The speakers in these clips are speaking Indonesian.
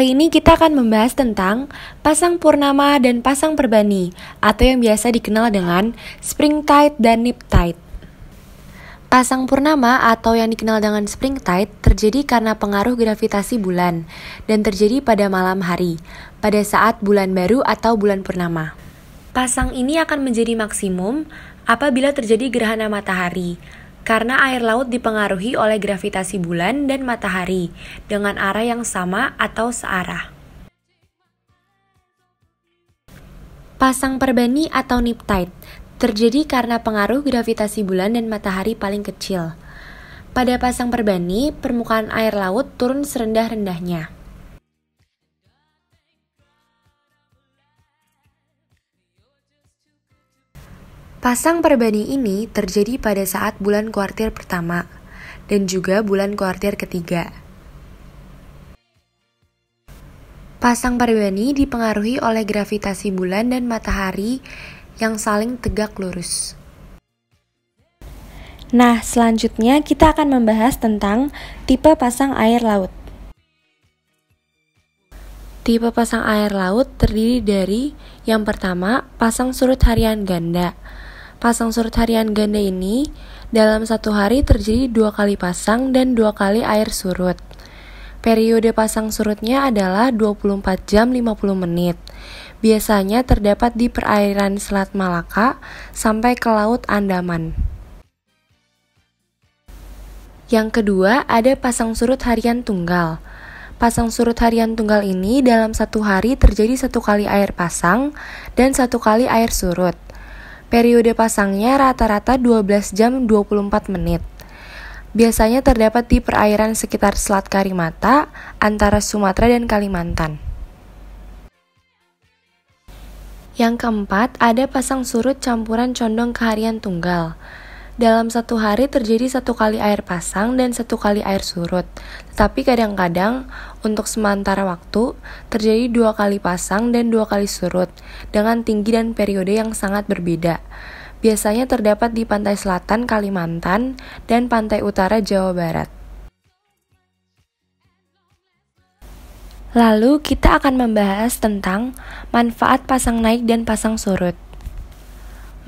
Kali ini kita akan membahas tentang pasang purnama dan pasang perbani atau yang biasa dikenal dengan spring tide dan nip tide. Pasang purnama atau yang dikenal dengan spring tide terjadi karena pengaruh gravitasi bulan dan terjadi pada malam hari, pada saat bulan baru atau bulan purnama. Pasang ini akan menjadi maksimum apabila terjadi gerhana matahari karena air laut dipengaruhi oleh gravitasi bulan dan matahari dengan arah yang sama atau searah. Pasang perbani atau niptide terjadi karena pengaruh gravitasi bulan dan matahari paling kecil. Pada pasang perbani, permukaan air laut turun serendah-rendahnya. Pasang perbanding ini terjadi pada saat bulan kuartir pertama dan juga bulan kuartir ketiga. Pasang perbani dipengaruhi oleh gravitasi bulan dan matahari yang saling tegak lurus. Nah, selanjutnya kita akan membahas tentang tipe pasang air laut. Tipe pasang air laut terdiri dari yang pertama, pasang surut harian ganda. Pasang surut harian ganda ini dalam satu hari terjadi dua kali pasang dan dua kali air surut. Periode pasang surutnya adalah 24 jam 50 menit. Biasanya terdapat di perairan Selat Malaka sampai ke Laut Andaman. Yang kedua, ada pasang surut harian tunggal. Pasang surut harian tunggal ini dalam satu hari terjadi satu kali air pasang dan satu kali air surut. Periode pasangnya rata-rata 12 jam 24 menit. Biasanya terdapat di perairan sekitar Selat Karimata, antara Sumatera dan Kalimantan. Yang keempat, ada pasang surut campuran condong keharian tunggal. Dalam satu hari terjadi satu kali air pasang dan satu kali air surut. Tetapi kadang-kadang untuk sementara waktu terjadi dua kali pasang dan dua kali surut dengan tinggi dan periode yang sangat berbeda. Biasanya terdapat di pantai selatan Kalimantan dan pantai utara Jawa Barat. Lalu kita akan membahas tentang manfaat pasang naik dan pasang surut.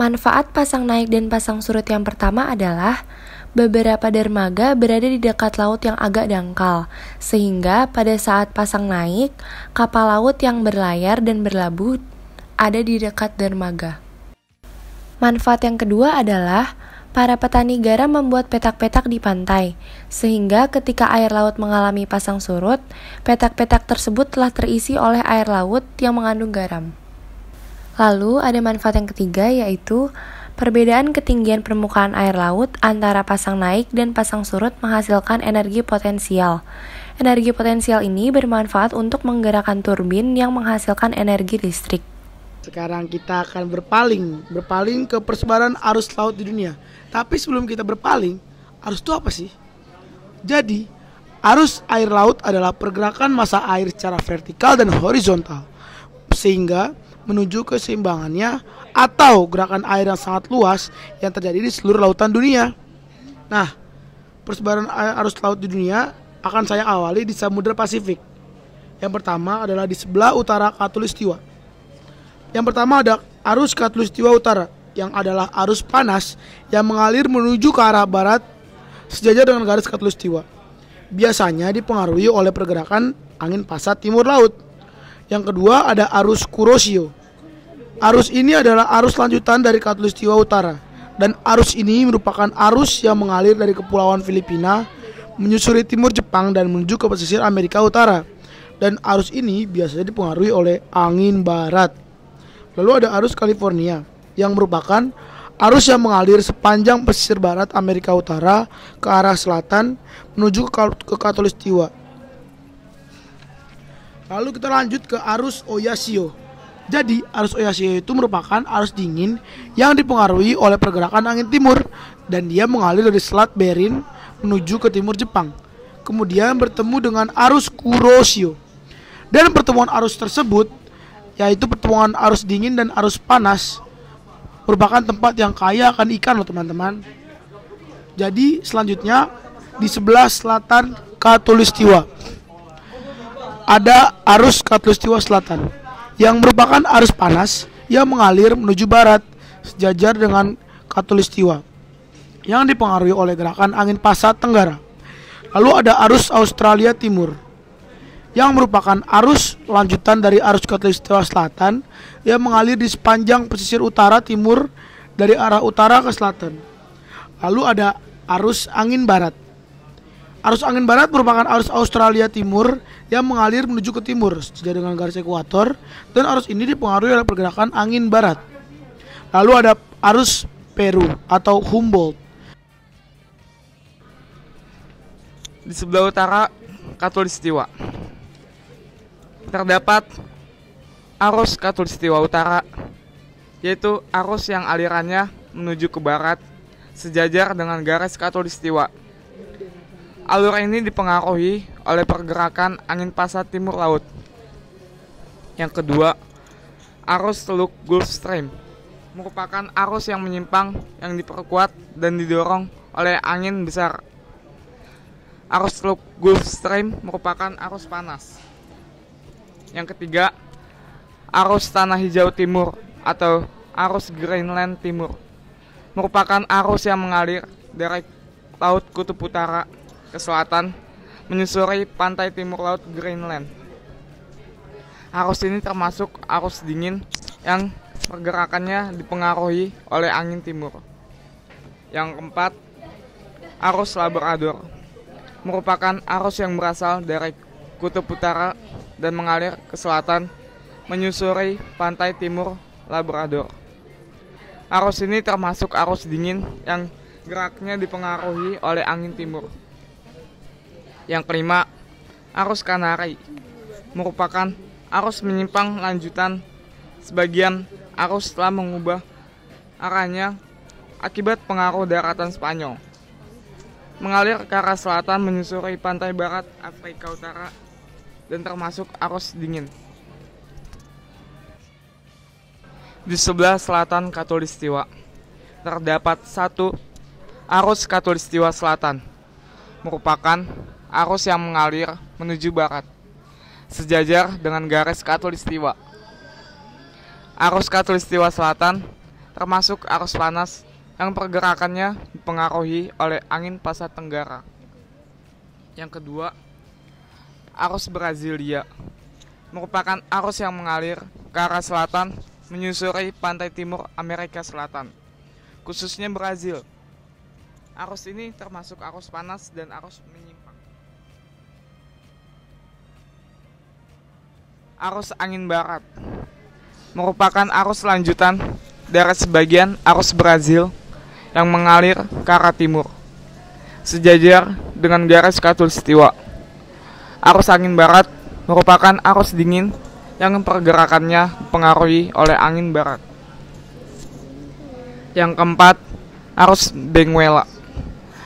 Manfaat pasang naik dan pasang surut yang pertama adalah beberapa dermaga berada di dekat laut yang agak dangkal, sehingga pada saat pasang naik, kapal laut yang berlayar dan berlabuh ada di dekat dermaga. Manfaat yang kedua adalah para petani garam membuat petak-petak di pantai, sehingga ketika air laut mengalami pasang surut, petak-petak tersebut telah terisi oleh air laut yang mengandung garam. Lalu ada manfaat yang ketiga yaitu perbedaan ketinggian permukaan air laut antara pasang naik dan pasang surut menghasilkan energi potensial. Energi potensial ini bermanfaat untuk menggerakkan turbin yang menghasilkan energi listrik. Sekarang kita akan berpaling, berpaling ke persebaran arus laut di dunia. Tapi sebelum kita berpaling, arus itu apa sih? Jadi, arus air laut adalah pergerakan massa air secara vertikal dan horizontal sehingga menuju keseimbangannya atau gerakan air yang sangat luas yang terjadi di seluruh lautan dunia. Nah, persebaran arus laut di dunia akan saya awali di Samudra Pasifik. Yang pertama adalah di sebelah utara Katulistiwa. Yang pertama ada arus Katulistiwa Utara yang adalah arus panas yang mengalir menuju ke arah barat sejajar dengan garis Katulistiwa. Biasanya dipengaruhi oleh pergerakan angin pasat timur laut. Yang kedua ada arus Kurosio. Arus ini adalah arus lanjutan dari Katulistiwa Utara dan arus ini merupakan arus yang mengalir dari kepulauan Filipina menyusuri timur Jepang dan menuju ke pesisir Amerika Utara. Dan arus ini biasanya dipengaruhi oleh angin barat. Lalu ada arus California yang merupakan arus yang mengalir sepanjang pesisir barat Amerika Utara ke arah selatan menuju ke Katulistiwa Lalu kita lanjut ke arus Oyashio. Jadi, arus Oyashio itu merupakan arus dingin yang dipengaruhi oleh pergerakan angin timur dan dia mengalir dari Selat Bering menuju ke timur Jepang. Kemudian bertemu dengan arus Kuroshio. Dan pertemuan arus tersebut yaitu pertemuan arus dingin dan arus panas merupakan tempat yang kaya akan ikan loh teman-teman. Jadi selanjutnya di sebelah selatan Katulistiwa ada arus Katulistiwa selatan yang merupakan arus panas yang mengalir menuju barat sejajar dengan Katulistiwa yang dipengaruhi oleh gerakan angin pasat tenggara. Lalu ada arus Australia Timur yang merupakan arus lanjutan dari arus Katulistiwa selatan yang mengalir di sepanjang pesisir utara timur dari arah utara ke selatan. Lalu ada arus angin barat. Arus angin barat merupakan arus Australia Timur yang mengalir menuju ke timur sejajar dengan garis ekuator dan arus ini dipengaruhi oleh pergerakan angin barat. Lalu ada arus Peru atau Humboldt. Di sebelah utara Katulistiwa. Terdapat arus Katulistiwa utara yaitu arus yang alirannya menuju ke barat sejajar dengan garis Katulistiwa. Alur ini dipengaruhi oleh pergerakan angin pasat timur laut. Yang kedua, arus Teluk Gulf Stream merupakan arus yang menyimpang yang diperkuat dan didorong oleh angin besar. Arus Teluk Gulf Stream merupakan arus panas. Yang ketiga, arus Tanah Hijau Timur atau arus Greenland Timur merupakan arus yang mengalir dari Laut Kutub Utara ke selatan menyusuri pantai timur laut Greenland. Arus ini termasuk arus dingin yang pergerakannya dipengaruhi oleh angin timur. Yang keempat, arus Labrador merupakan arus yang berasal dari kutub utara dan mengalir ke selatan menyusuri pantai timur Labrador. Arus ini termasuk arus dingin yang geraknya dipengaruhi oleh angin timur. Yang kelima, arus Kanari merupakan arus menyimpang lanjutan sebagian arus telah mengubah arahnya akibat pengaruh daratan Spanyol. Mengalir ke arah selatan menyusuri pantai barat Afrika Utara dan termasuk arus dingin. Di sebelah selatan Katulistiwa terdapat satu arus Katulistiwa Selatan merupakan arus yang mengalir menuju barat, sejajar dengan garis katulistiwa. Arus katulistiwa selatan termasuk arus panas yang pergerakannya dipengaruhi oleh angin pasat tenggara. Yang kedua, arus Brasilia merupakan arus yang mengalir ke arah selatan menyusuri pantai timur Amerika Selatan, khususnya Brazil. Arus ini termasuk arus panas dan arus arus angin barat merupakan arus lanjutan dari sebagian arus Brazil yang mengalir ke arah timur, sejajar dengan garis Katulistiwa. Arus angin barat merupakan arus dingin yang pergerakannya dipengaruhi oleh angin barat. Yang keempat, arus Benguela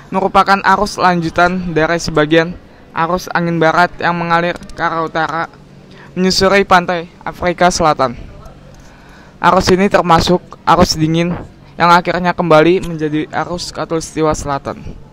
merupakan arus lanjutan dari sebagian arus angin barat yang mengalir ke arah utara menyusuri pantai Afrika Selatan. Arus ini termasuk arus dingin yang akhirnya kembali menjadi arus katulistiwa selatan.